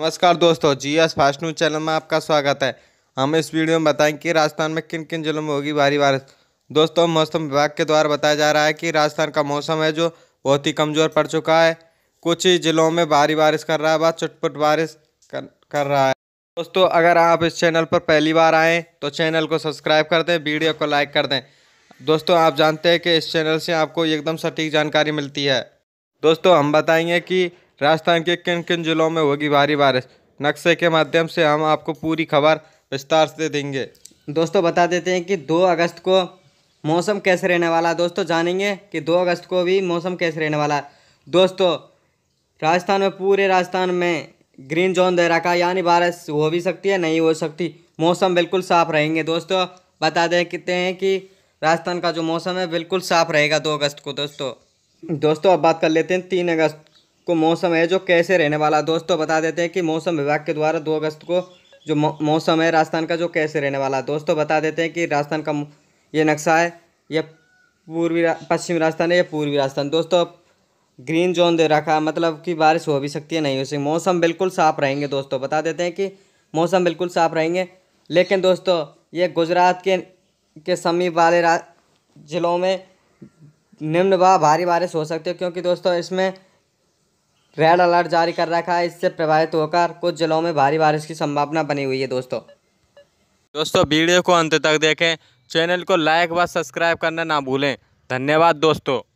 नमस्कार दोस्तों G S fast news channel में आपका स्वागत है हम इस वीडियो में बताएंगे कि राजस्थान में किन किन जिलों में होगी भारी बारिश दोस्तों मौसम विभाग के द्वारा बताया जा रहा है कि राजस्थान का मौसम है जो बहुत ही कमज़ोर पड़ चुका है कुछ ही जिलों में भारी बारिश कर रहा है बाद चुटपुट बारिश कर, कर रहा है दोस्तों अगर आप इस चैनल पर पहली बार आएँ तो चैनल को सब्सक्राइब कर दें वीडियो को लाइक कर दें दोस्तों आप जानते हैं कि इस चैनल से आपको एकदम सटीक जानकारी मिलती है दोस्तों हम बताएंगे कि राजस्थान के किन किन जिलों में होगी भारी बारिश नक्शे के माध्यम से हम आपको पूरी खबर विस्तार से देंगे दोस्तों बता देते हैं कि 2 अगस्त को मौसम कैसे रहने वाला दोस्तों जानेंगे कि 2 अगस्त को भी मौसम कैसे रहने वाला है दोस्तों राजस्थान में पूरे राजस्थान में ग्रीन जोन दे रखा यानी बारिश हो भी सकती है नहीं हो सकती मौसम बिल्कुल साफ रहेंगे दोस्तों बता दें कितने हैं कि राजस्थान का जो मौसम है बिल्कुल साफ रहेगा दो अगस्त को दोस्तों दोस्तों अब बात कर लेते हैं तीन अगस्त को मौसम है जो कैसे रहने वाला दोस्तों बता देते हैं कि मौसम विभाग के द्वारा दो अगस्त को जो मौसम है राजस्थान का जो कैसे रहने वाला दोस्तों बता देते हैं कि राजस्थान का ये नक्शा है यह पूर्वी पश्चिमी राजस्थान है या पूर्वी राजस्थान दोस्तों ग्रीन जोन दे रखा मतलब कि बारिश हो भी सकती है नहीं हो सकती मौसम बिल्कुल साफ रहेंगे दोस्तों बता देते हैं कि मौसम बिल्कुल साफ रहेंगे लेकिन दोस्तों ये गुजरात के के समीप वाले ज़िलों में निम्न व भारी बारिश हो सकती है क्योंकि दोस्तों इसमें रेड अलर्ट जारी कर रखा है इससे प्रभावित होकर कुछ जिलों में भारी बारिश की संभावना बनी हुई है दोस्तों दोस्तों वीडियो को अंत तक देखें चैनल को लाइक व सब्सक्राइब करना ना भूलें धन्यवाद दोस्तों